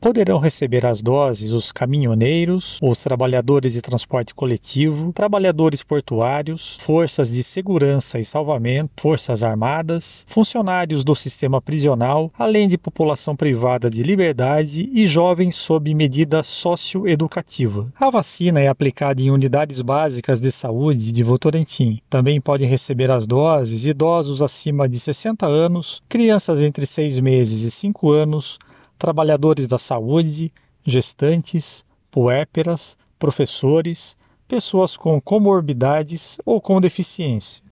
poderão receber as doses os caminhoneiros, os trabalhadores de transporte coletivo, trabalhadores portuários, forças de segurança e salvamento, forças armadas, funcionários do sistema prisional, além de população privada de liberdade e jovens sob medida socioeducativa. A vacina é aplicada em unidades básicas de saúde de Votorantim. Também podem receber as doses idosos acima de 60 anos, crianças entre 6 meses e 5 anos, trabalhadores da saúde, gestantes, puérperas, professores, pessoas com comorbidades ou com deficiência.